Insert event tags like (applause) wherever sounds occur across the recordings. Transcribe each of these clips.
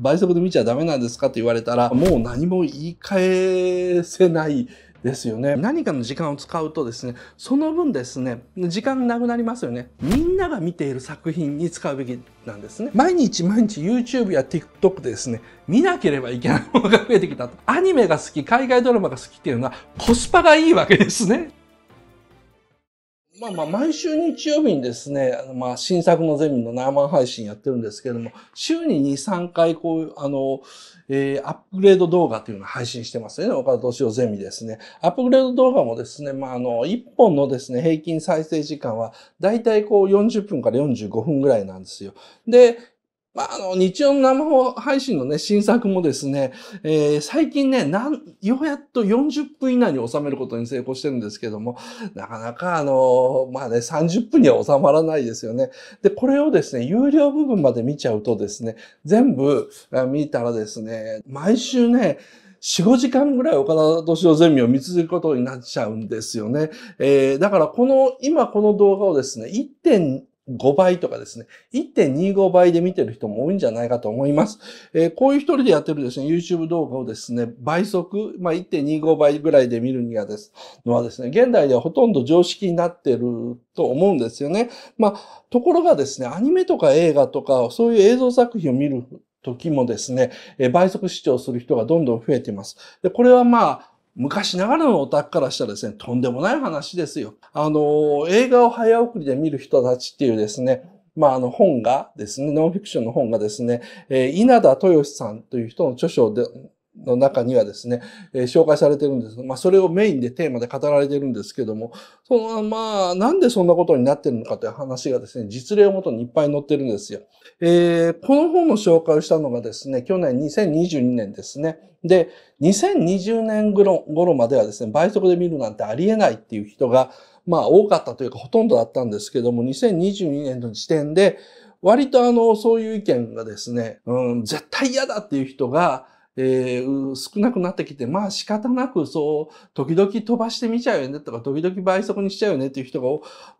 倍速で見ちゃダメなんですかって言われたら、もう何も言い返せないですよね。何かの時間を使うとですね、その分ですね、時間なくなりますよね。みんなが見ている作品に使うべきなんですね。毎日毎日 YouTube や TikTok でですね、見なければいけないものが増えてきたと。アニメが好き、海外ドラマが好きっていうのはコスパがいいわけですね。まあまあ、毎週日曜日にですね、まあ、新作のゼミの生配信やってるんですけれども、週に2、3回、こう、いう、あの、えー、アップグレード動画というのを配信してますよね。岡田敏夫ゼミですね。アップグレード動画もですね、まあ、あの、1本のですね、平均再生時間は、だいたいこう40分から45分ぐらいなんですよ。で、まあ、あの、日曜の生放配信のね、新作もですね、えー、最近ね、なん、ようやっと40分以内に収めることに成功してるんですけども、なかなかあの、まあね、30分には収まらないですよね。で、これをですね、有料部分まで見ちゃうとですね、全部見たらですね、毎週ね、4、5時間ぐらい岡田敏夫ゼミを見続けることになっちゃうんですよね。えー、だからこの、今この動画をですね、1.2 5倍とかですね、1.25倍で見てる人も多いんじゃないかと思います。えー、こういう一人でやってるですね、YouTube 動画をですね、倍速、まあ、1.25倍ぐらいで見るにはですのはですね、現代ではほとんど常識になってると思うんですよね。まあ、ところがですね、アニメとか映画とか、そういう映像作品を見る時もですね、倍速視聴する人がどんどん増えています。で、これはまあ、昔ながらのオタクからしたらですね、とんでもない話ですよ。あの、映画を早送りで見る人たちっていうですね、まあ、あの本がですね、ノンフィクションの本がですね、えー、稲田豊さんという人の著書での中にはですね、えー、紹介されてるんですが、まあ、それをメインでテーマで語られてるんですけども、その、まあ、なんでそんなことになってるのかという話がですね、実例をもとにいっぱい載ってるんですよ。えー、この本の紹介をしたのがですね、去年2022年ですね。で、2020年頃頃まではですね、倍速で見るなんてありえないっていう人が、まあ、多かったというか、ほとんどだったんですけども、2022年の時点で、割とあの、そういう意見がですね、うん、絶対嫌だっていう人が、えー、少なくなってきて、まあ仕方なくそう、時々飛ばしてみちゃうよねとか、時々倍速にしちゃうよねっていう人が、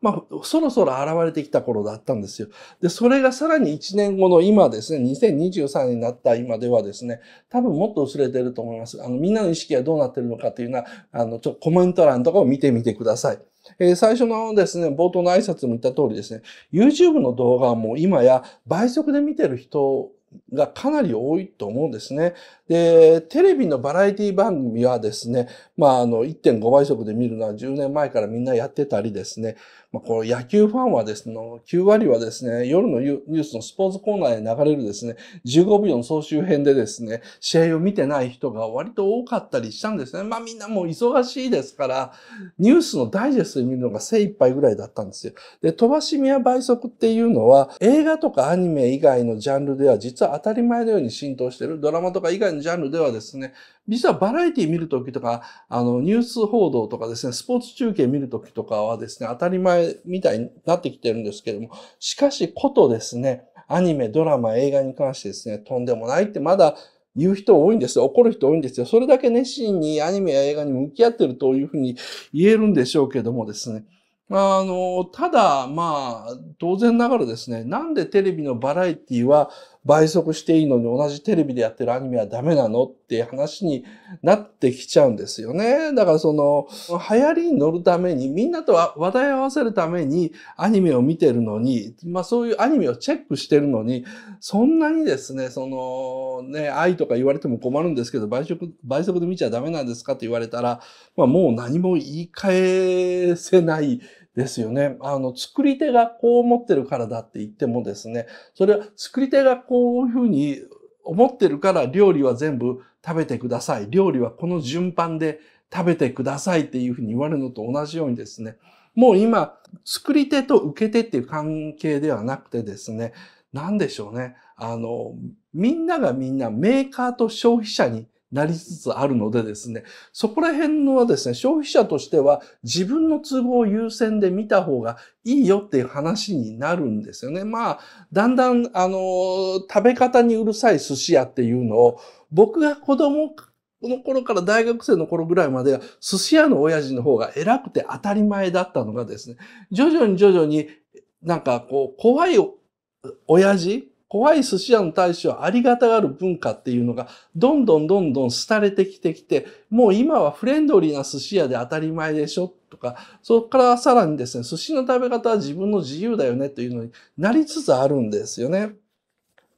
まあそろそろ現れてきた頃だったんですよ。で、それがさらに1年後の今ですね、2023になった今ではですね、多分もっと薄れてると思います。あの、みんなの意識はどうなってるのかというのは、あの、ちょっとコメント欄とかを見てみてください。えー、最初のですね、冒頭の挨拶も言った通りですね、YouTube の動画はもう今や倍速で見てる人がかなり多いと思うんですね。で、テレビのバラエティ番組はですね、まあ、あの、1.5倍速で見るのは10年前からみんなやってたりですね、まあ、この野球ファンはですね、9割はですね、夜のニュースのスポーツコーナーで流れるですね、15秒の総集編でですね、試合を見てない人が割と多かったりしたんですね。まあ、みんなもう忙しいですから、ニュースのダイジェストで見るのが精一杯ぐらいだったんですよ。で、飛ばし見や倍速っていうのは、映画とかアニメ以外のジャンルでは実実は当たり前のように浸透してる。ドラマとか以外のジャンルではですね、実はバラエティ見るときとか、あの、ニュース報道とかですね、スポーツ中継見るときとかはですね、当たり前みたいになってきてるんですけども、しかしことですね、アニメ、ドラマ、映画に関してですね、とんでもないってまだ言う人多いんですよ。怒る人多いんですよ。それだけ熱心にアニメや映画に向き合ってるというふうに言えるんでしょうけどもですね。あの、ただ、まあ、当然ながらですね、なんでテレビのバラエティは倍速していいのに同じテレビでやってるアニメはダメなのっていう話になってきちゃうんですよね。だからその流行りに乗るためにみんなと話題を合わせるためにアニメを見てるのに、まあそういうアニメをチェックしてるのにそんなにですね、そのね、愛とか言われても困るんですけど倍速、倍速で見ちゃダメなんですかって言われたら、まあもう何も言い返せないですよね。あの、作り手がこう思ってるからだって言ってもですね、それは作り手がこういうふうに思ってるから料理は全部食べてください。料理はこの順番で食べてくださいっていうふうに言われるのと同じようにですね、もう今、作り手と受け手っていう関係ではなくてですね、なんでしょうね。あの、みんながみんなメーカーと消費者になりつつあるのでですね、そこら辺のはですね、消費者としては自分の都合を優先で見た方がいいよっていう話になるんですよね。まあ、だんだん、あの、食べ方にうるさい寿司屋っていうのを、僕が子供この頃から大学生の頃ぐらいまでは寿司屋の親父の方が偉くて当たり前だったのがですね、徐々に徐々になんかこう怖い親父怖い寿司屋の大将ありがたがる文化っていうのが、どんどんどんどん廃れてきてきて、もう今はフレンドリーな寿司屋で当たり前でしょとか、そこからさらにですね、寿司の食べ方は自分の自由だよねというのになりつつあるんですよね。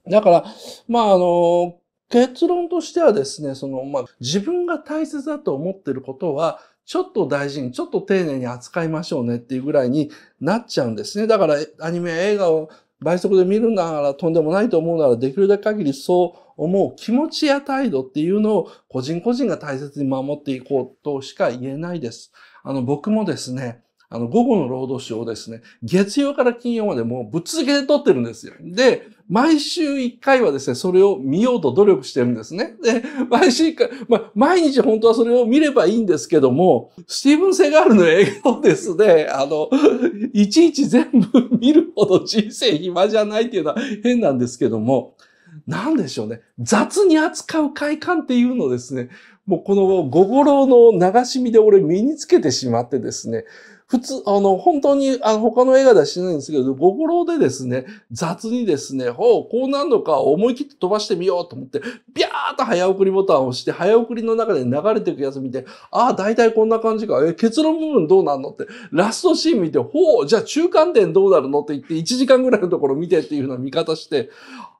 だから、まああの、結論としてはですね、その、まあ、自分が大切だと思ってることは、ちょっと大事に、ちょっと丁寧に扱いましょうねっていうぐらいになっちゃうんですね。だからアニメや映画を倍速で見るならとんでもないと思うならできるだけ限りそう思う気持ちや態度っていうのを個人個人が大切に守っていこうとしか言えないです。あの僕もですね、あの、午後の労働省をですね、月曜から金曜までもうぶっ続けて撮ってるんですよ。で、毎週一回はですね、それを見ようと努力してるんですね。で、毎週一回、まあ、毎日本当はそれを見ればいいんですけども、スティーブン・セガールの映画をですね、あの、いちいち全部見るほど人生暇じゃないっていうのは変なんですけども、なんでしょうね。雑に扱う快感っていうのをですね、もうこの五五郎の流し見で俺身につけてしまってですね、普通、あの、本当に、あの、他の映画ではしないんですけど、心でですね、雑にですね、ほう、こうなるのか思い切って飛ばしてみようと思って、ビャーっと早送りボタンを押して、早送りの中で流れていくやつ見て、ああ、大体こんな感じか。え、結論部分どうなるのって、ラストシーン見て、ほう、じゃあ中間点どうなるのって言って、1時間ぐらいのところ見てっていうような見方して、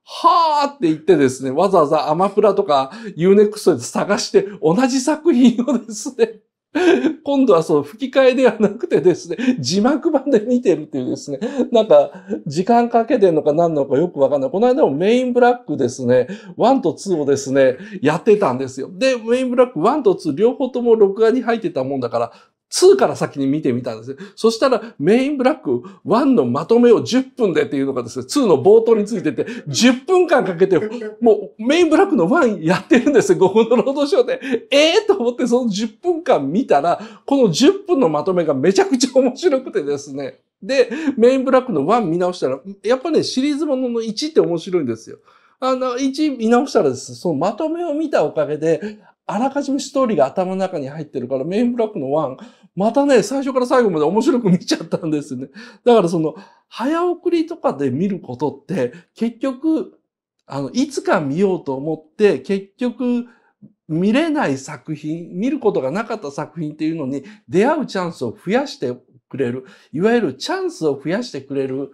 はーって言ってですね、わざわざアマプラとか u ネクストで探して同じ作品をですね、(laughs) 今度はそう、吹き替えではなくてですね、字幕版で見てるっていうですね、なんか時間かけてんのか何なのかよくわかんない。この間もメインブラックですね、1と2をですね、やってたんですよ。で、メインブラック1と2両方とも録画に入ってたもんだから、2から先に見てみたんですね。そしたらメインブラック1のまとめを10分でっていうのがですね、2の冒頭についてて、10分間かけて、もうメインブラックの1やってるんですよ、5分の労働省で。ええー、と思ってその10分間見たら、この10分のまとめがめちゃくちゃ面白くてですね。で、メインブラックの1見直したら、やっぱね、シリーズものの1って面白いんですよ。あの、1見直したらですね、そのまとめを見たおかげで、あらかじめストーリーが頭の中に入ってるから、メインブラックの1、またね、最初から最後まで面白く見ちゃったんですね。だからその、早送りとかで見ることって、結局、あの、いつか見ようと思って、結局、見れない作品、見ることがなかった作品っていうのに出会うチャンスを増やしてくれる、いわゆるチャンスを増やしてくれる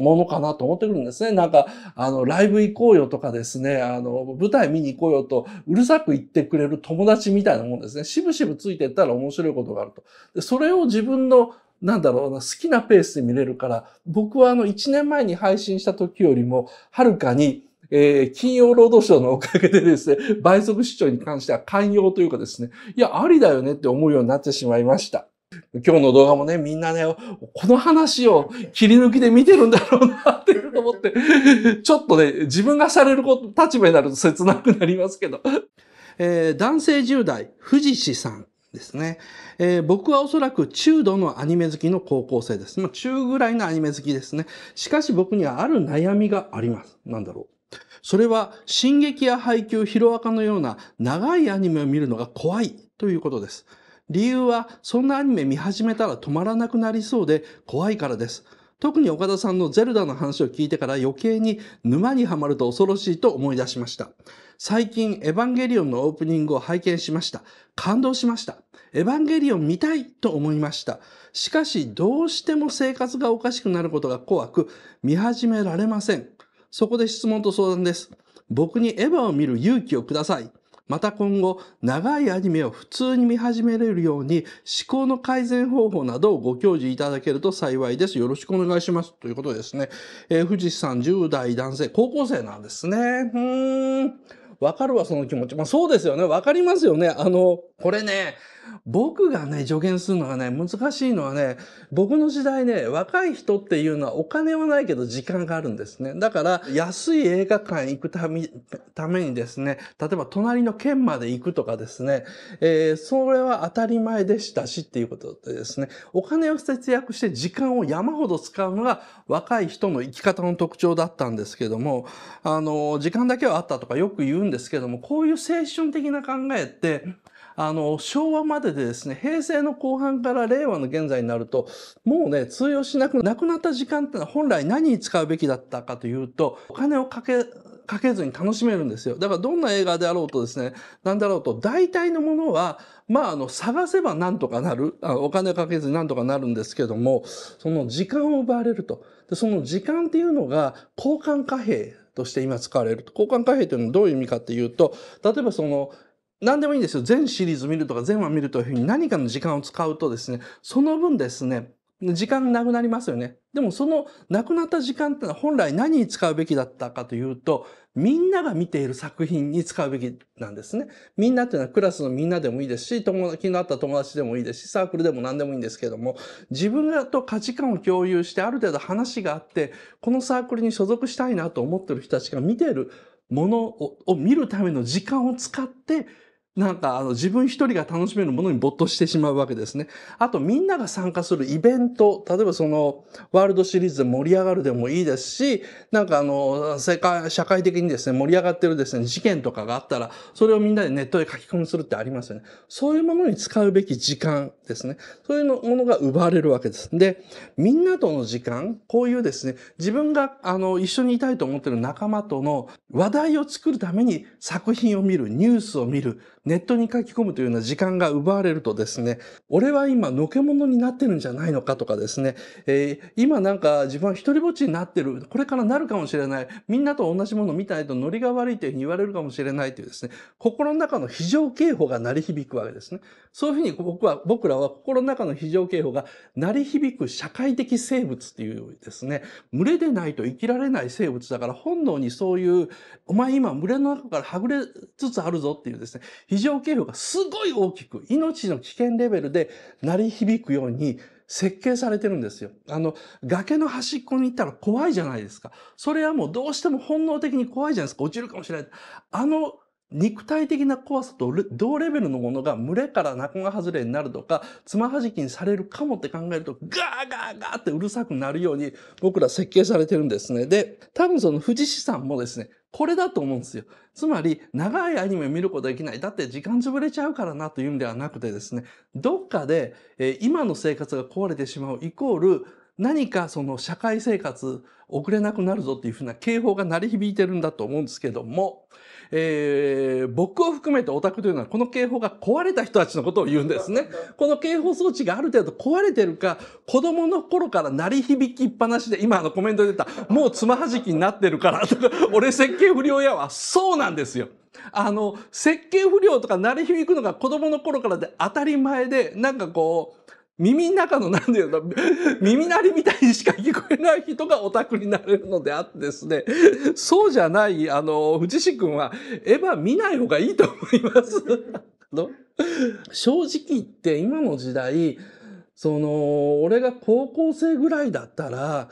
ものかなと思ってくるんですね。なんか、あの、ライブ行こうよとかですね、あの、舞台見に行こうよと、うるさく言ってくれる友達みたいなもんですね。しぶしぶついてったら面白いことがあると。で、それを自分の、なんだろうな、好きなペースで見れるから、僕はあの、1年前に配信した時よりも、はるかに、えー、金曜労働省のおかげでですね、倍速視聴に関しては寛容というかですね、いや、ありだよねって思うようになってしまいました。今日の動画もね、みんなね、この話を切り抜きで見てるんだろうなっていうの思って、(laughs) ちょっとね、自分がされること、立場になると切なくなりますけど。えー、男性10代、藤士さんですね。えー、僕はおそらく中度のアニメ好きの高校生です。まあ、中ぐらいのアニメ好きですね。しかし僕にはある悩みがあります。なんだろう。それは、進撃や配給、ヒロアカのような長いアニメを見るのが怖いということです。理由はそんなアニメ見始めたら止まらなくなりそうで怖いからです。特に岡田さんのゼルダの話を聞いてから余計に沼にはまると恐ろしいと思い出しました。最近エヴァンゲリオンのオープニングを拝見しました。感動しました。エヴァンゲリオン見たいと思いました。しかしどうしても生活がおかしくなることが怖く見始められません。そこで質問と相談です。僕にエヴァを見る勇気をください。また今後、長いアニメを普通に見始めれるように、思考の改善方法などをご教示いただけると幸いです。よろしくお願いします。ということですね。えー、富士山10代男性、高校生なんですね。うーん。わかるわ、その気持ち。まあそうですよね。わかりますよね。あの、これね、僕がね、助言するのがね、難しいのはね、僕の時代ね、若い人っていうのはお金はないけど時間があるんですね。だから、安い映画館行くためためにですね、例えば隣の県まで行くとかですね、えー、それは当たり前でしたしっていうことでですね、お金を節約して時間を山ほど使うのが若い人の生き方の特徴だったんですけども、あの、時間だけはあったとかよく言うんですけども、こういう青春的な考えって、あの、昭和まででですね、平成の後半から令和の現在になると、もうね、通用しなく、なくなった時間ってのは本来何に使うべきだったかというと、お金をかけ、かけずに楽しめるんですよ。だからどんな映画であろうとですね、なんだろうと、大体のものは、まあ、あの、探せばなんとかなる、あお金をかけずになんとかなるんですけども、その時間を奪われると。で、その時間っていうのが、交換貨幣として今使われると。交換貨幣というのはどういう意味かっていうと、例えばその、何でもいいんですよ。全シリーズ見るとか全話見るというふうに何かの時間を使うとですね、その分ですね、時間なくなりますよね。でもそのなくなった時間ってのは本来何に使うべきだったかというと、みんなが見ている作品に使うべきなんですね。みんなっていうのはクラスのみんなでもいいですし、友達のあった友達でもいいですし、サークルでも何でもいいんですけども、自分がと価値観を共有してある程度話があって、このサークルに所属したいなと思ってる人たちが見ているものを見るための時間を使って、なんかあの自分一人が楽しめるものに没頭してしまうわけですね。あとみんなが参加するイベント、例えばそのワールドシリーズで盛り上がるでもいいですし、なんかあの世界、社会的にですね、盛り上がってるですね、事件とかがあったら、それをみんなでネットで書き込みするってありますよね。そういうものに使うべき時間ですね。そういうものが奪われるわけです。で、みんなとの時間、こういうですね、自分があの一緒にいたいと思ってる仲間との話題を作るために作品を見る、ニュースを見る、ネットに書き込むというような時間が奪われるとですね、俺は今、のけ者になってるんじゃないのかとかですね、えー、今なんか自分は一人ぼっちになってる、これからなるかもしれない、みんなと同じもの見たいとノリが悪いというふうに言われるかもしれないというですね、心の中の非常警報が鳴り響くわけですね。そういうふうに僕は、僕らは心の中の非常警報が鳴り響く社会的生物っていうですね、群れでないと生きられない生物だから本能にそういう、お前今群れの中からはぐれつつあるぞっていうですね、非常警報がすごい大きく、命の危険レベルで鳴り響くように設計されてるんですよ。あの、崖の端っこに行ったら怖いじゃないですか。それはもうどうしても本能的に怖いじゃないですか。落ちるかもしれない。あの肉体的な怖さと同レベルのものが群れから仲間外れになるとか、つまはじきにされるかもって考えると、ガーガーガーってうるさくなるように僕ら設計されてるんですね。で、多分その富士市さんもですね、これだと思うんですよ。つまり、長いアニメ見ることできない。だって時間潰れちゃうからなというんではなくてですね、どっかで、え今の生活が壊れてしまうイコール、何かその社会生活遅れなくなるぞっていうふうな警報が鳴り響いてるんだと思うんですけども、えー、僕を含めてオタクというのはこの警報が壊れた人たちのことを言うんですね。この警報装置がある程度壊れてるか、子供の頃から鳴り響きっぱなしで、今あのコメントで出た、もうつまはじきになってるからとか、俺設計不良やわ。そうなんですよ。あの、設計不良とか鳴り響くのが子供の頃からで当たり前で、なんかこう、耳の中の何て言うの、(laughs) 耳鳴りみたいにしか聞こえない人がオタクになれるのであってですね、そうじゃない、あの、藤く君はエヴァ見ない方がいいと思います。(laughs) 正直言って今の時代、その、俺が高校生ぐらいだったら、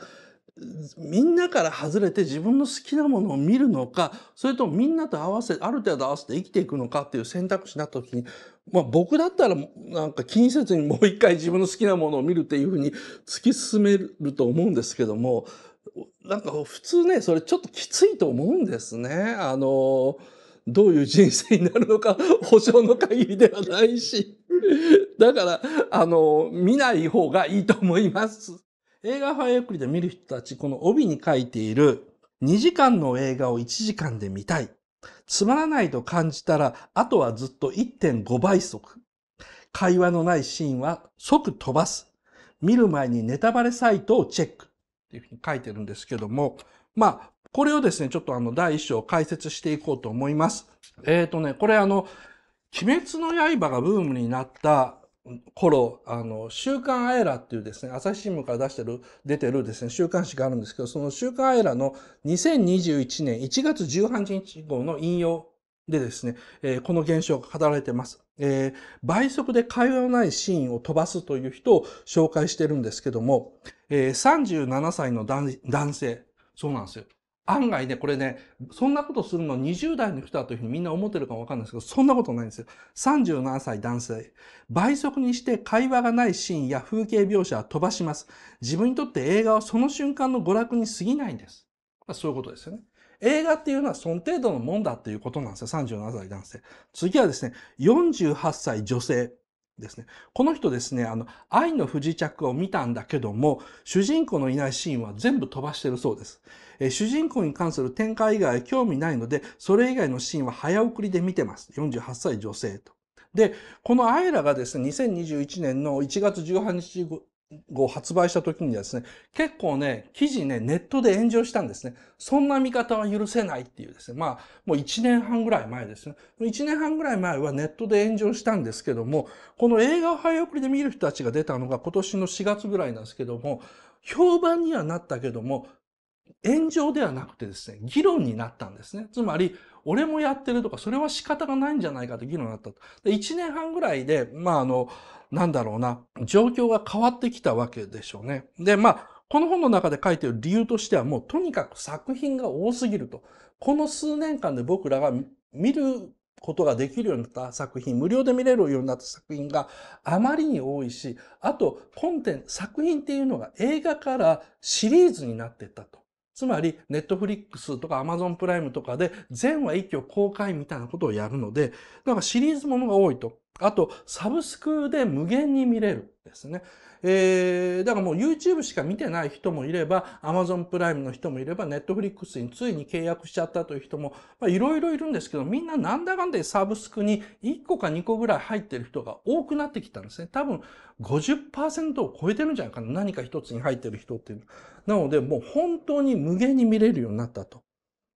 みんなから外れて自分の好きなものを見るのか、それとみんなと合わせ、ある程度合わせて生きていくのかっていう選択肢になった時に、まあ僕だったらなんか気にせずにもう一回自分の好きなものを見るっていうふうに突き進めると思うんですけども、なんか普通ね、それちょっときついと思うんですね。あの、どういう人生になるのか保証の限りではないし。だから、あの、見ない方がいいと思います。映画ファイアクリで見る人たち、この帯に書いている2時間の映画を1時間で見たい。つまらないと感じたら、あとはずっと1.5倍速。会話のないシーンは即飛ばす。見る前にネタバレサイトをチェック。っていうふうに書いてるんですけども、まあ、これをですね、ちょっとあの、第一章解説していこうと思います。えっ、ー、とね、これあの、鬼滅の刃がブームになった頃、あの、週刊アイラっていうですね、朝日新聞から出してる、出てるですね、週刊誌があるんですけど、その週刊アイラの2021年1月18日号の引用でですね、えー、この現象が語られてます。えー、倍速で会話のないシーンを飛ばすという人を紹介してるんですけども、えー、37歳の男性、そうなんですよ。案外ね、これね、そんなことするの20代の人だというふうにみんな思ってるかもわかんないですけど、そんなことないんですよ。37歳男性。倍速にして会話がないシーンや風景描写は飛ばします。自分にとって映画はその瞬間の娯楽に過ぎないんです。まあ、そういうことですよね。映画っていうのはその程度のもんだっていうことなんですよ。37歳男性。次はですね、48歳女性。ですね。この人ですね、あの、愛の不時着を見たんだけども、主人公のいないシーンは全部飛ばしてるそうです。え主人公に関する展開以外興味ないので、それ以外のシーンは早送りで見てます。48歳女性と。で、このアイラがですね、2021年の1月18日を発売した時にですね、結構ね、記事ね、ネットで炎上したんですね。そんな見方は許せないっていうですね。まあ、もう1年半ぐらい前ですね。1年半ぐらい前はネットで炎上したんですけども、この映画を早送りで見る人たちが出たのが今年の4月ぐらいなんですけども、評判にはなったけども、炎上ではなくてですね、議論になったんですね。つまり、俺もやってるとか、それは仕方がないんじゃないかと議論になったと。で1年半ぐらいで、まあ、あの、なんだろうな、状況が変わってきたわけでしょうね。で、まあ、この本の中で書いてる理由としてはもうとにかく作品が多すぎると。この数年間で僕らが見ることができるようになった作品、無料で見れるようになった作品があまりに多いし、あとコンテンツ、作品っていうのが映画からシリーズになっていったと。つまり、ネットフリックスとかアマゾンプライムとかで全話一挙公開みたいなことをやるので、なんかシリーズものが多いと。あと、サブスクで無限に見れるですね。えー、だからもう YouTube しか見てない人もいれば、Amazon プライムの人もいれば、Netflix についに契約しちゃったという人も、いろいろいるんですけど、みんななんだかんだサブスクに1個か2個ぐらい入ってる人が多くなってきたんですね。多分50%を超えてるんじゃないかな。何か一つに入ってる人っていうなので、もう本当に無限に見れるようになったと。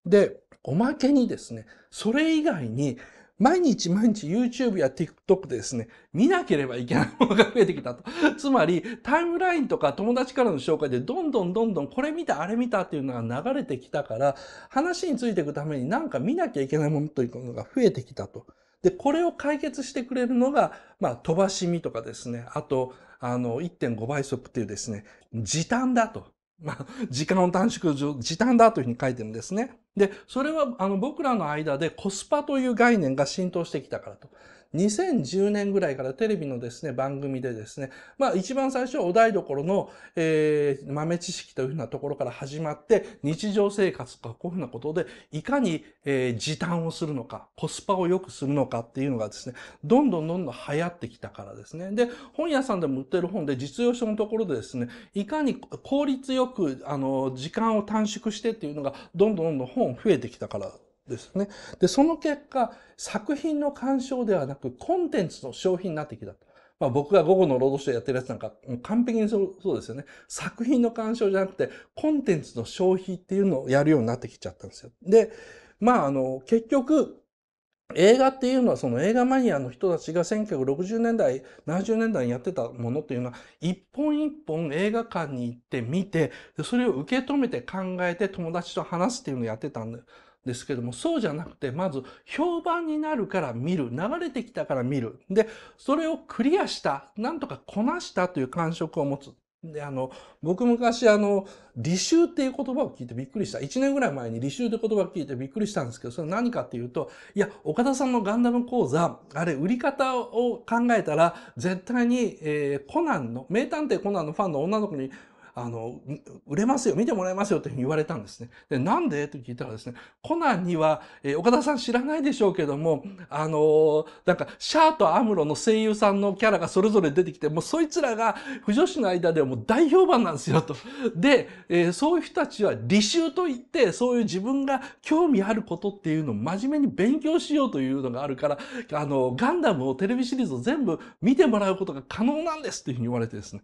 で、おまけにですね、それ以外に毎日毎日 YouTube や TikTok でですね、見なければいけないものが増えてきたと。(laughs) つまり、タイムラインとか友達からの紹介でどんどんどんどんこれ見た、あれ見たっていうのが流れてきたから、話についていくためになんか見なきゃいけないものというのが増えてきたと。で、これを解決してくれるのが、まあ、飛ばし見とかですね、あと、あの、1.5倍速っていうですね、時短だと。ま時間を短縮、時短だというふうに書いてるんですね。で、それはあの僕らの間でコスパという概念が浸透してきたからと。2010年ぐらいからテレビのですね、番組でですね、まあ一番最初はお台所の、えー、豆知識というふうなところから始まって、日常生活とかこういうふうなことで、いかに、えー、時短をするのか、コスパを良くするのかっていうのがですね、どんどんどんどん流行ってきたからですね。で、本屋さんでも売ってる本で実用書のところでですね、いかに効率よく、あの、時間を短縮してっていうのが、どんどんどんどん本増えてきたからですね。で、その結果、作品の鑑賞ではなく、コンテンツの消費になってきた。まあ僕が午後の労働者やってるやつなんか、完璧にそうそうですよね。作品の鑑賞じゃなくて、コンテンツの消費っていうのをやるようになってきちゃったんですよ。で、まああの、結局、映画っていうのはその映画マニアの人たちが1960年代、70年代にやってたものっていうのは、一本一本映画館に行って見て、それを受け止めて考えて友達と話すっていうのをやってたんだよ。ですけども、そうじゃなくて、まず評判になるから見る、流れてきたから見る。で、それをクリアした、なんとかこなしたという感触を持つ。で、あの、僕昔あの、履修っていう言葉を聞いてびっくりした。1年ぐらい前に履修って言葉を聞いてびっくりしたんですけど、それ何かっていうと、いや、岡田さんのガンダム講座、あれ、売り方を考えたら、絶対に、えー、コナンの、名探偵コナンのファンの女の子にあの、売れますよ、見てもらえますよというふうに言われたんですね。で、なんでと聞いたらですね、コナンには、えー、岡田さん知らないでしょうけども、あのー、なんか、シャーとアムロの声優さんのキャラがそれぞれ出てきて、もうそいつらが、不女子の間ではもう大評判なんですよ、と。で、えー、そういう人たちは、履修といって、そういう自分が興味あることっていうのを真面目に勉強しようというのがあるから、あの、ガンダムをテレビシリーズを全部見てもらうことが可能なんですっていうふうに言われてですね、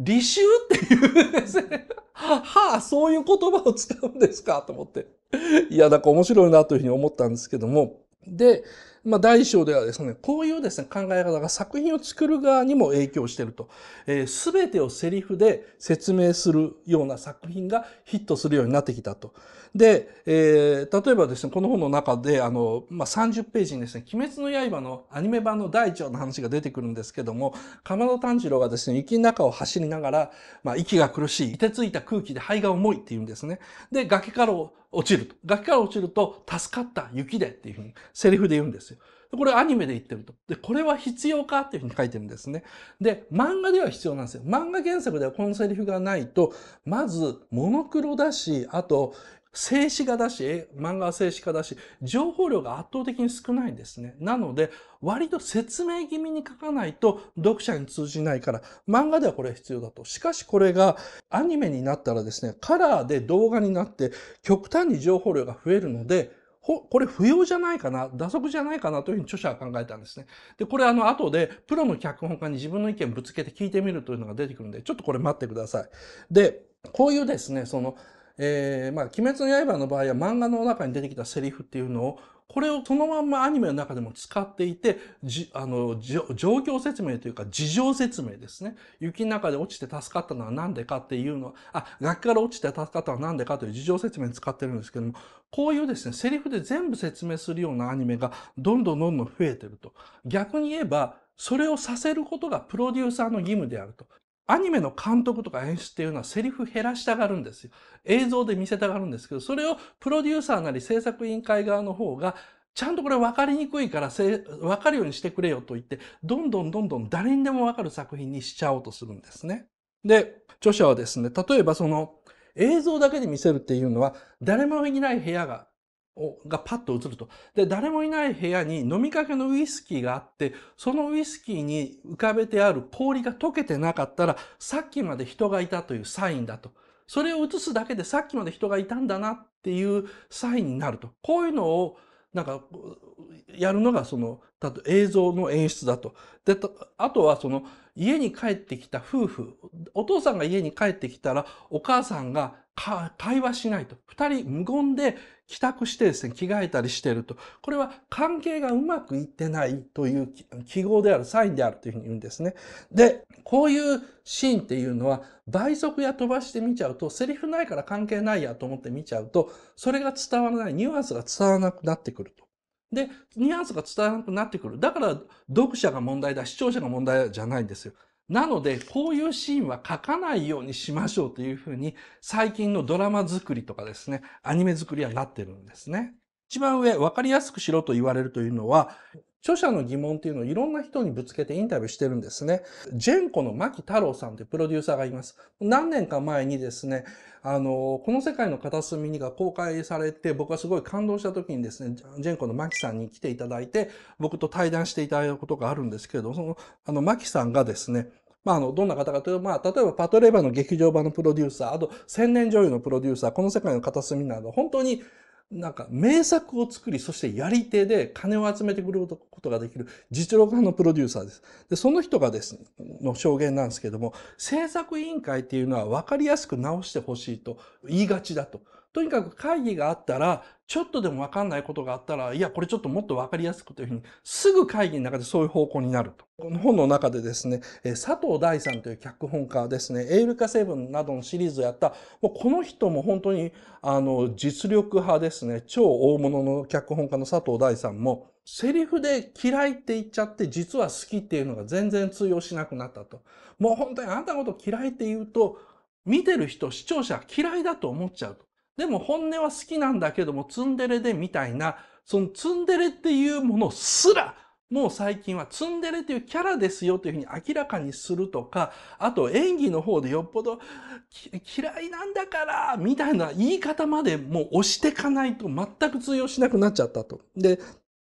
履修っていう (laughs) はあ、そういう言葉を使うんですかと思って。いや、なんか面白いなというふうに思ったんですけども。で、まあ、大章ではですね、こういうですね、考え方が作品を作る側にも影響していると。す、えー、べ、てをセリフで説明するような作品がヒットするようになってきたと。で、えー、例えばですね、この本の中で、あの、まあ、30ページにですね、鬼滅の刃のアニメ版の第一話の話が出てくるんですけども、かまど炭治郎がですね、雪の中を走りながら、まあ、息が苦しい、凍てついた空気で肺が重いっていうんですね。で、崖から落ちると。崖から落ちると、助かった雪でっていうふうに、セリフで言うんですよ。これアニメで言ってると。で、これは必要かっていうふうに書いてるんですね。で、漫画では必要なんですよ。漫画原作ではこのセリフがないと、まず、モノクロだし、あと、静止画だし、漫画は静止画だし、情報量が圧倒的に少ないんですね。なので、割と説明気味に書かないと読者に通じないから、漫画ではこれ必要だと。しかしこれがアニメになったらですね、カラーで動画になって極端に情報量が増えるので、ほ、これ不要じゃないかな、打足じゃないかなというふうに著者は考えたんですね。で、これあの後でプロの脚本家に自分の意見ぶつけて聞いてみるというのが出てくるんで、ちょっとこれ待ってください。で、こういうですね、そのえー、まあ、鬼滅の刃の場合は漫画の中に出てきたセリフっていうのを、これをそのまんまアニメの中でも使っていて、じあの状況説明というか事情説明ですね。雪の中で落ちて助かったのは何でかっていうのは、あ、楽器から落ちて助かったのは何でかという事情説明に使ってるんですけども、こういうですね、セリフで全部説明するようなアニメがどんどんどんどん増えてると。逆に言えば、それをさせることがプロデューサーの義務であると。アニメの監督とか演出っていうのはセリフ減らしたがるんですよ。映像で見せたがるんですけど、それをプロデューサーなり制作委員会側の方が、ちゃんとこれ分かりにくいから分かるようにしてくれよと言って、どんどんどんどん誰にでも分かる作品にしちゃおうとするんですね。で、著者はですね、例えばその映像だけで見せるっていうのは、誰もいない部屋ががパッと映ると。で、誰もいない部屋に飲みかけのウイスキーがあって、そのウイスキーに浮かべてある氷が溶けてなかったら、さっきまで人がいたというサインだと。それを映すだけでさっきまで人がいたんだなっていうサインになると。こういうのを、なんか、やるのがその映像の演出だと。で、あとはその、家に帰ってきた夫婦、お父さんが家に帰ってきたら、お母さんが会話しないと。二人無言で帰宅してですね、着替えたりしてると。これは関係がうまくいってないという記号である、サインであるというふうに言うんですね。で、こういうシーンっていうのは、倍速や飛ばして見ちゃうと、セリフないから関係ないやと思って見ちゃうと、それが伝わらない、ニュアンスが伝わらなくなってくると。で、ニュアンスが伝わらなくなってくる。だから、読者が問題だ、視聴者が問題じゃないんですよ。なので、こういうシーンは書かないようにしましょうというふうに、最近のドラマ作りとかですね、アニメ作りはなってるんですね。一番上、わかりやすくしろと言われるというのは、著者の疑問っていうのをいろんな人にぶつけてインタビューしてるんですね。ジェンコの牧太郎さんというプロデューサーがいます。何年か前にですね、あの、この世界の片隅にが公開されて、僕はすごい感動した時にですね、ジェンコの牧さんに来ていただいて、僕と対談していただいたことがあるんですけれど、その、あの、牧さんがですね、まあ、あの、どんな方かというと、まあ、例えばパトレーバーの劇場版のプロデューサー、あと、千年女優のプロデューサー、この世界の片隅など、本当になんか名作を作り、そしてやり手で金を集めてくることができる実力派のプロデューサーです。で、その人がです、の証言なんですけども、制作委員会っていうのは分かりやすく直してほしいと言いがちだと。とにかく会議があったら、ちょっとでもわかんないことがあったら、いや、これちょっともっとわかりやすくというふうに、すぐ会議の中でそういう方向になると。この本の中でですね、佐藤大さんという脚本家ですね、エールカセブンなどのシリーズをやった、もうこの人も本当に、あの、実力派ですね、超大物の脚本家の佐藤大さんも、セリフで嫌いって言っちゃって、実は好きっていうのが全然通用しなくなったと。もう本当にあんたのこと嫌いって言うと、見てる人、視聴者嫌いだと思っちゃうと。でも本音は好きなんだけどもツンデレでみたいな、そのツンデレっていうものすら、もう最近はツンデレというキャラですよというふうに明らかにするとか、あと演技の方でよっぽど嫌いなんだからみたいな言い方までもう押してかないと全く通用しなくなっちゃったと。で、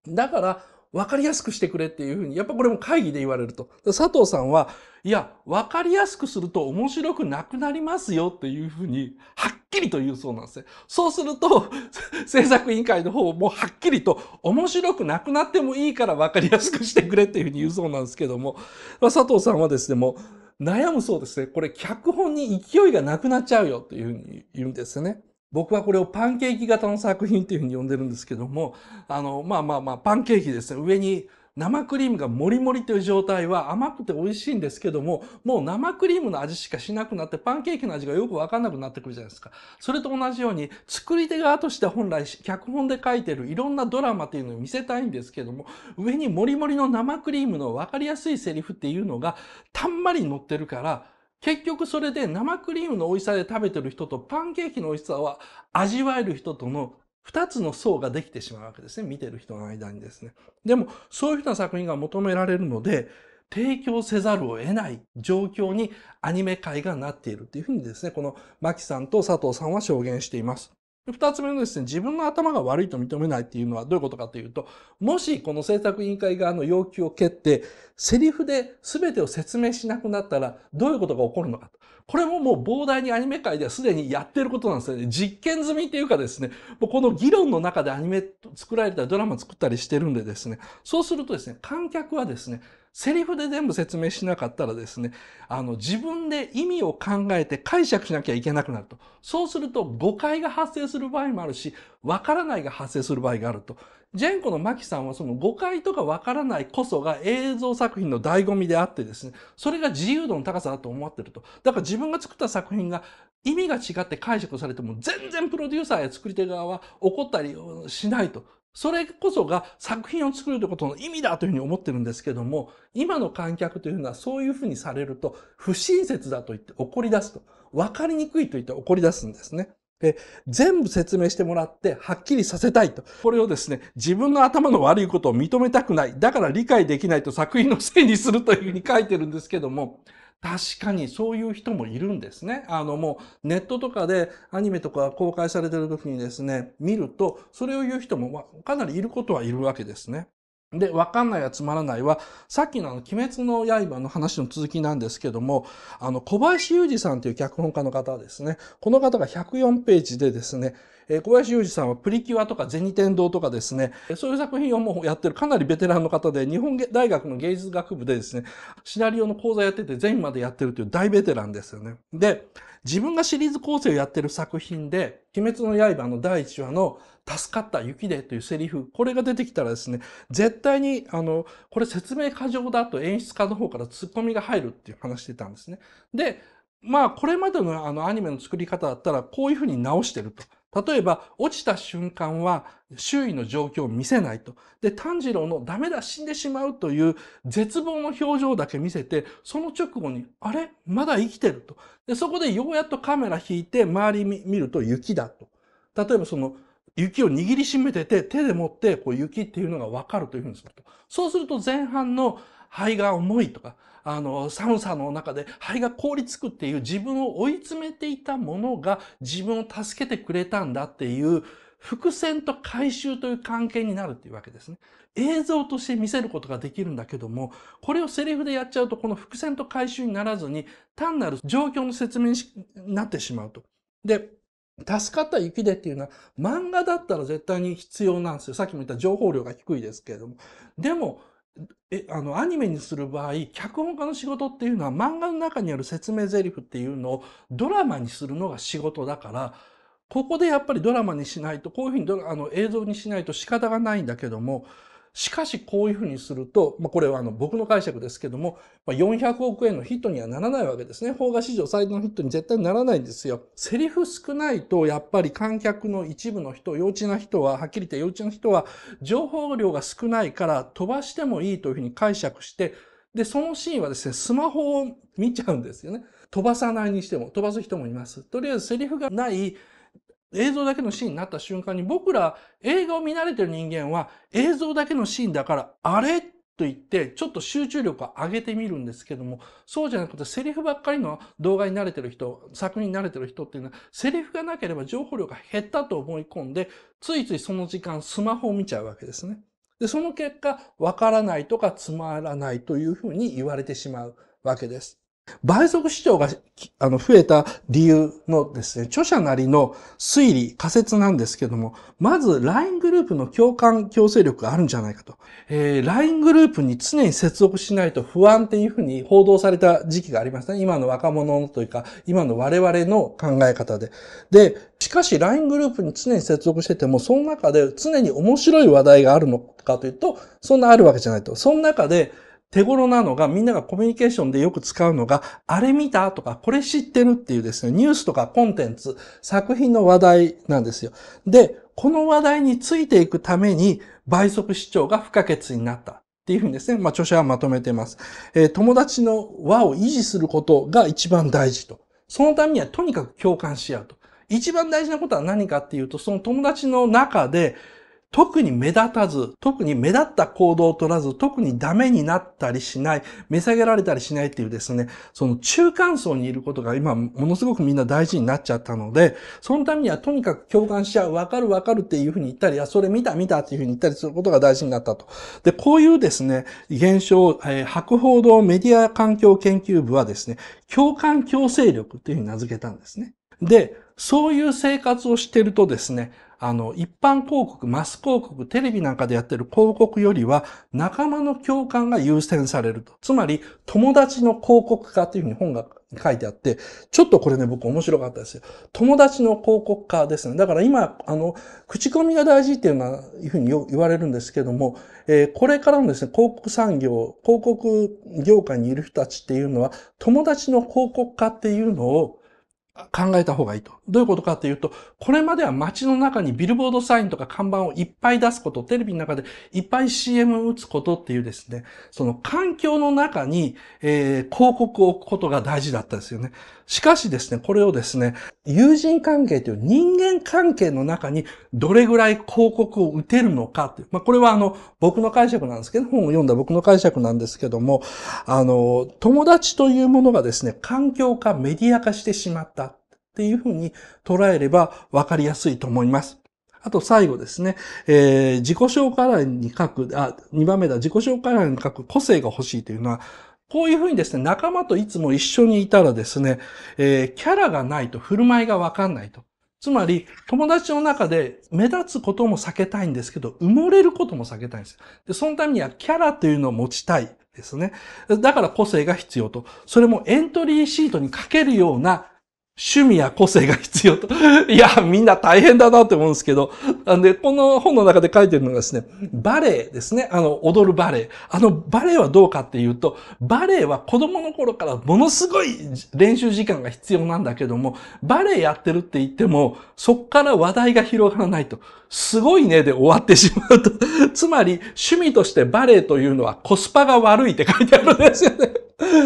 だから分かりやすくしてくれっていうふうに、やっぱこれも会議で言われると。佐藤さんは、いや、分かりやすくすると面白くなくなりますよっていうふうに、はっきりと言うそうなんですね。そうすると、(laughs) 制作委員会の方もはっきりと、面白くなくなってもいいから分かりやすくしてくれっていうふうに言うそうなんですけども、まあ、佐藤さんはですね、もう、悩むそうですね。これ、脚本に勢いがなくなっちゃうよっていうふうに言うんですね。僕はこれをパンケーキ型の作品というふうに呼んでるんですけども、あの、まあまあまあ、パンケーキですね。上に生クリームがもりもりという状態は甘くて美味しいんですけども、もう生クリームの味しかしなくなって、パンケーキの味がよくわかんなくなってくるじゃないですか。それと同じように、作り手側として本来、脚本で書いてるいろんなドラマというのを見せたいんですけども、上にもりもりの生クリームのわかりやすいセリフっていうのが、たんまり乗ってるから、結局それで生クリームの美味しさで食べてる人とパンケーキの美味しさは味わえる人との二つの層ができてしまうわけですね。見てる人の間にですね。でも、そういうふうな作品が求められるので、提供せざるを得ない状況にアニメ界がなっているというふうにですね、このキさんと佐藤さんは証言しています。二つ目のですね、自分の頭が悪いと認めないっていうのはどういうことかというと、もしこの政策委員会側の要求を蹴って、セリフで全てを説明しなくなったら、どういうことが起こるのかと。これももう膨大にアニメ界ではすでにやってることなんですよね。実験済みっていうかですね、もうこの議論の中でアニメ作られたりドラマ作ったりしてるんでですね、そうするとですね、観客はですね、セリフで全部説明しなかったらですね、あの、自分で意味を考えて解釈しなきゃいけなくなると。そうすると誤解が発生する場合もあるし、わからないが発生する場合があると。ジェンコのマキさんはその誤解とかわからないこそが映像作品の醍醐味であってですね、それが自由度の高さだと思ってると。だから自分が作った作品が意味が違って解釈されても全然プロデューサーや作り手側は怒ったりしないと。それこそが作品を作るということの意味だというふうに思ってるんですけども、今の観客というのはそういうふうにされると、不親切だと言って怒り出すと、わかりにくいと言って怒り出すんですね。で、全部説明してもらって、はっきりさせたいと。これをですね、自分の頭の悪いことを認めたくない。だから理解できないと作品のせいにするというふうに書いてるんですけども、確かにそういう人もいるんですね。あのもうネットとかでアニメとか公開されてる時にですね、見ると、それを言う人もかなりいることはいるわけですね。で、わかんないはつまらないは、さっきのあの、鬼滅の刃の話の続きなんですけども、あの、小林裕二さんという脚本家の方ですね。この方が104ページでですね、えー、小林裕二さんはプリキュアとか銭天堂とかですね、そういう作品をもうやってるかなりベテランの方で、日本大学の芸術学部でですね、シナリオの講座やってて全員までやってるという大ベテランですよね。で、自分がシリーズ構成をやってる作品で、鬼滅の刃の第1話の助かった雪でというセリフ、これが出てきたらですね、絶対に、あの、これ説明過剰だと演出家の方からツッコミが入るっていう話してたんですね。で、まあ、これまでのあのアニメの作り方だったら、こういうふうに直してると。例えば、落ちた瞬間は周囲の状況を見せないと。で、炭治郎のダメだ、死んでしまうという絶望の表情だけ見せて、その直後に、あれまだ生きてると。で、そこでようやっとカメラ引いて周り見ると雪だと。例えばその、雪を握りしめてて、手で持ってこう雪っていうのがわかるというふうにすると。そうすると前半の肺が重いとか、あの、寒さの中で肺が凍りつくっていう自分を追い詰めていたものが自分を助けてくれたんだっていう、伏線と回収という関係になるっていうわけですね。映像として見せることができるんだけども、これをセリフでやっちゃうと、この伏線と回収にならずに、単なる状況の説明になってしまうと。で、助かった雪でっていうのは漫画だったら絶対に必要なんですよ。さっきも言った情報量が低いですけれども。でも、え、あの、アニメにする場合、脚本家の仕事っていうのは漫画の中にある説明台詞っていうのをドラマにするのが仕事だから、ここでやっぱりドラマにしないと、こういうふうにあの映像にしないと仕方がないんだけども、しかしこういうふうにすると、まあ、これはあの僕の解釈ですけども、まあ、400億円のヒットにはならないわけですね。邦画史上最大のヒットに絶対ならないんですよ。セリフ少ないと、やっぱり観客の一部の人、幼稚な人は、はっきり言って幼稚な人は、情報量が少ないから飛ばしてもいいというふうに解釈して、で、そのシーンはですね、スマホを見ちゃうんですよね。飛ばさないにしても、飛ばす人もいます。とりあえずセリフがない映像だけのシーンになった瞬間に僕ら映画を見慣れてる人間は映像だけのシーンだからあれと言ってちょっと集中力を上げてみるんですけどもそうじゃなくてセリフばっかりの動画に慣れてる人作品に慣れてる人っていうのはセリフがなければ情報量が減ったと思い込んでついついその時間スマホを見ちゃうわけですね。で、その結果、わからないとかつまらないというふうに言われてしまうわけです。倍速視聴があの増えた理由のですね、著者なりの推理、仮説なんですけども、まず LINE グループの共感強制力があるんじゃないかと。えー、LINE グループに常に接続しないと不安っていうふうに報道された時期がありましたね。今の若者のというか、今の我々の考え方で。で、しかし LINE グループに常に接続してても、その中で常に面白い話題があるのかというと、そんなあるわけじゃないと。その中で、手頃なのが、みんながコミュニケーションでよく使うのが、あれ見たとか、これ知ってるっていうですね、ニュースとかコンテンツ、作品の話題なんですよ。で、この話題についていくために、倍速視聴が不可欠になった。っていうふうにですね、まあ、著者はまとめてます。えー、友達の輪を維持することが一番大事と。そのためにはとにかく共感し合うと。一番大事なことは何かっていうと、その友達の中で特に目立たず、特に目立った行動を取らず、特にダメになったりしない、目下げられたりしないっていうですね、その中間層にいることが今、ものすごくみんな大事になっちゃったので、そのためにはとにかく共感しちゃう、わかるわかるっていうふうに言ったり、あ、それ見た見たっていうふうに言ったりすることが大事になったと。で、こういうですね、現象、えー、博報堂メディア環境研究部はですね、共感強制力っていうふうに名付けたんですね。で、そういう生活をしてるとですね、あの、一般広告、マス広告、テレビなんかでやってる広告よりは、仲間の共感が優先されると。つまり、友達の広告化というふうに本が書いてあって、ちょっとこれね、僕面白かったですよ。友達の広告化ですね。だから今、あの、口コミが大事っていうのは、いうふうに言われるんですけども、えー、これからのですね、広告産業、広告業界にいる人たちっていうのは、友達の広告化っていうのを、考えた方がいいと。どういうことかというと、これまでは街の中にビルボードサインとか看板をいっぱい出すこと、テレビの中でいっぱい CM 打つことっていうですね、その環境の中に、えー、広告を置くことが大事だったですよね。しかしですね、これをですね、友人関係という人間関係の中にどれぐらい広告を打てるのかという。まあ、これはあの、僕の解釈なんですけど、本を読んだ僕の解釈なんですけども、あの、友達というものがですね、環境化、メディア化してしまったっていうふうに捉えればわかりやすいと思います。あと最後ですね、えー、自己紹介欄に書く、あ、2番目だ、自己紹介欄に書く個性が欲しいというのは、こういうふうにですね、仲間といつも一緒にいたらですね、えー、キャラがないと振る舞いがわかんないと。つまり、友達の中で目立つことも避けたいんですけど、埋もれることも避けたいんです。で、そのためにはキャラというのを持ちたいですね。だから個性が必要と。それもエントリーシートに書けるような趣味や個性が必要と。(laughs) いや、みんな大変だなって思うんですけど。なんで、この本の中で書いてるのがですね、バレエですね。あの、踊るバレエ。あの、バレエはどうかっていうと、バレエは子供の頃からものすごい練習時間が必要なんだけども、バレエやってるって言っても、そっから話題が広がらないと。すごいねで終わってしまうと。つまり、趣味としてバレエというのはコスパが悪いって書いてあるんですよね。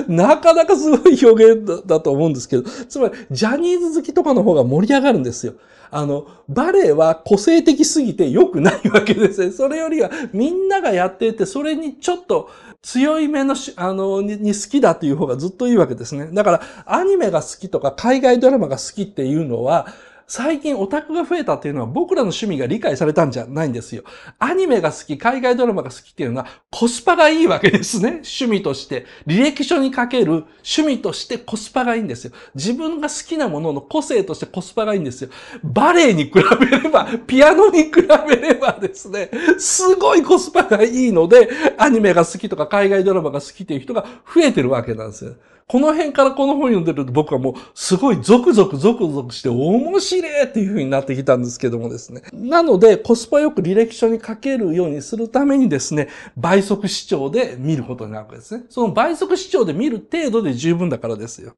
なかなかすごい表現だと思うんですけど、つまり、ジャニーズ好きとかの方が盛り上がるんですよ。あの、バレエは個性的すぎて良くないわけですね。(laughs) それよりは、みんながやっていて、それにちょっと強い目のし、あの、にに好きだという方がずっといいわけですね。だから、アニメが好きとか、海外ドラマが好きっていうのは、最近オタクが増えたっていうのは僕らの趣味が理解されたんじゃないんですよ。アニメが好き、海外ドラマが好きっていうのはコスパがいいわけですね。趣味として。履歴書にかける趣味としてコスパがいいんですよ。自分が好きなものの個性としてコスパがいいんですよ。バレエに比べれば、ピアノに比べればですね、すごいコスパがいいので、アニメが好きとか海外ドラマが好きっていう人が増えてるわけなんですよ。この辺からこの本読んでると僕はもうすごいゾクゾクゾクゾクして面白いっていう風になってきたんですけどもですね。なのでコスパよく履歴書に書けるようにするためにですね、倍速視聴で見ることになるわけですね。その倍速視聴で見る程度で十分だからですよ。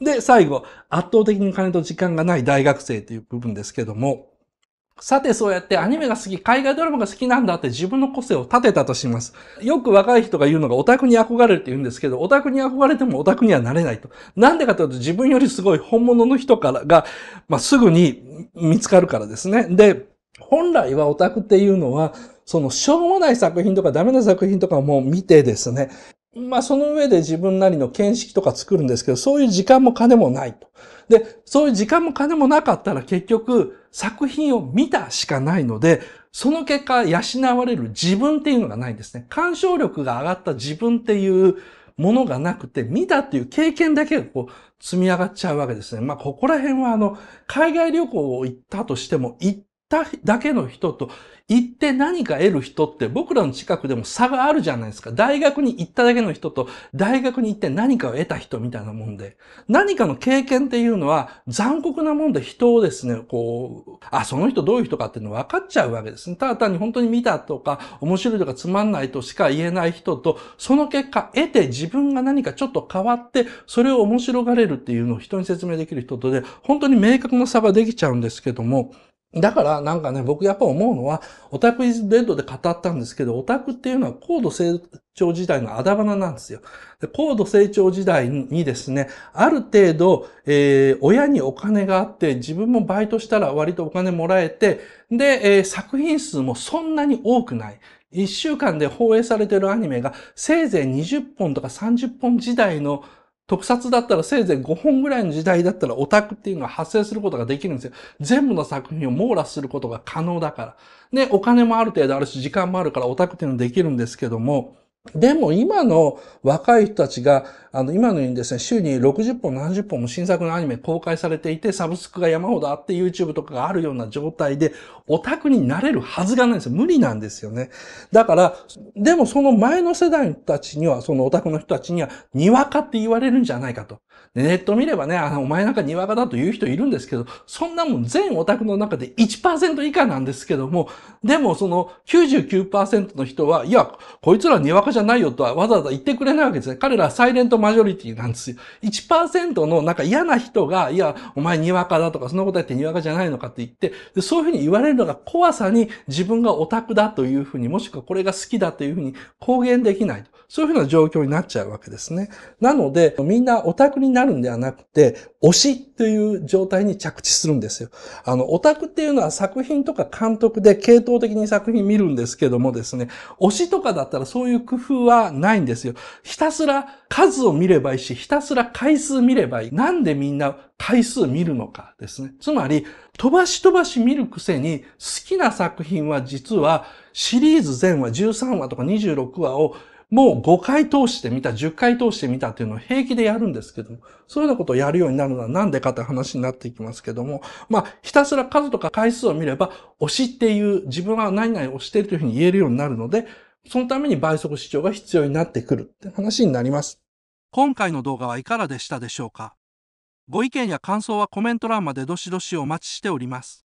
で、最後、圧倒的に金と時間がない大学生という部分ですけども、さてそうやってアニメが好き、海外ドラマが好きなんだって自分の個性を立てたとします。よく若い人が言うのがオタクに憧れるって言うんですけど、オタクに憧れてもオタクにはなれないと。なんでかというと自分よりすごい本物の人からが、まあ、すぐに見つかるからですね。で、本来はオタクっていうのは、そのしょうもない作品とかダメな作品とかも見てですね、まあその上で自分なりの見識とか作るんですけど、そういう時間も金もないと。で、そういう時間も金もなかったら結局作品を見たしかないので、その結果養われる自分っていうのがないんですね。干渉力が上がった自分っていうものがなくて、見たっていう経験だけがこう積み上がっちゃうわけですね。まあ、ここら辺はあの、海外旅行を行ったとしても、行っただけの人と行って何か得る人って僕らの近くでも差があるじゃないですか。大学に行っただけの人と大学に行って何かを得た人みたいなもんで。何かの経験っていうのは残酷なもんで人をですね、こう、あ、その人どういう人かっていうの分かっちゃうわけですね。ただ単に本当に見たとか面白いとかつまんないとしか言えない人と、その結果得て自分が何かちょっと変わってそれを面白がれるっていうのを人に説明できる人とで、本当に明確な差ができちゃうんですけども、だからなんかね、僕やっぱ思うのは、オタクイズベッドで語ったんですけど、オタクっていうのは高度成長時代のあだ花なんですよ。で高度成長時代にですね、ある程度、えー、親にお金があって、自分もバイトしたら割とお金もらえて、で、えー、作品数もそんなに多くない。一週間で放映されてるアニメがせいぜい20本とか30本時代の特撮だったらせいぜい5本ぐらいの時代だったらオタクっていうのは発生することができるんですよ。全部の作品を網羅することが可能だから。ね、お金もある程度あるし、時間もあるからオタクっていうのできるんですけども、でも今の若い人たちがあの、今のようにですね、週に60本、70本も新作のアニメ公開されていて、サブスクが山ほどあって YouTube とかがあるような状態で、オタクになれるはずがないんですよ。無理なんですよね。だから、でもその前の世代の人たちには、そのオタクの人たちには、にわかって言われるんじゃないかと。ネット見ればね、あの、お前なんかにわかだと言う人いるんですけど、そんなもん全オタクの中で1%以下なんですけども、でもその99%の人は、いや、こいつらにわかじゃないよとはわざわざ言ってくれないわけですね。彼らサイレントマジョリティなんですよ。1%のなんか嫌な人が、いや、お前にわかだとか、そんなことやってにわかじゃないのかって言って、でそういうふうに言われるのが怖さに自分がオタクだというふうに、もしくはこれが好きだというふうに公言できないと。そういうふうな状況になっちゃうわけですね。なので、みんなオタクになるんではなくて、推しという状態に着地するんですよ。あの、オタクっていうのは作品とか監督で系統的に作品見るんですけどもですね、推しとかだったらそういう工夫はないんですよ。ひたすら数を見ればいいし、ひたすら回数見ればいい。なんでみんな回数見るのかですね。つまり、飛ばし飛ばし見るくせに、好きな作品は実はシリーズ全話13話とか26話をもう5回通してみた、10回通してみたっていうのを平気でやるんですけども、そういうようなことをやるようになるのは何でかって話になっていきますけども、まあ、ひたすら数とか回数を見れば、推しっていう、自分は何々推しているというふうに言えるようになるので、そのために倍速視聴が必要になってくるって話になります。今回の動画はいかがでしたでしょうかご意見や感想はコメント欄までどしどしお待ちしております。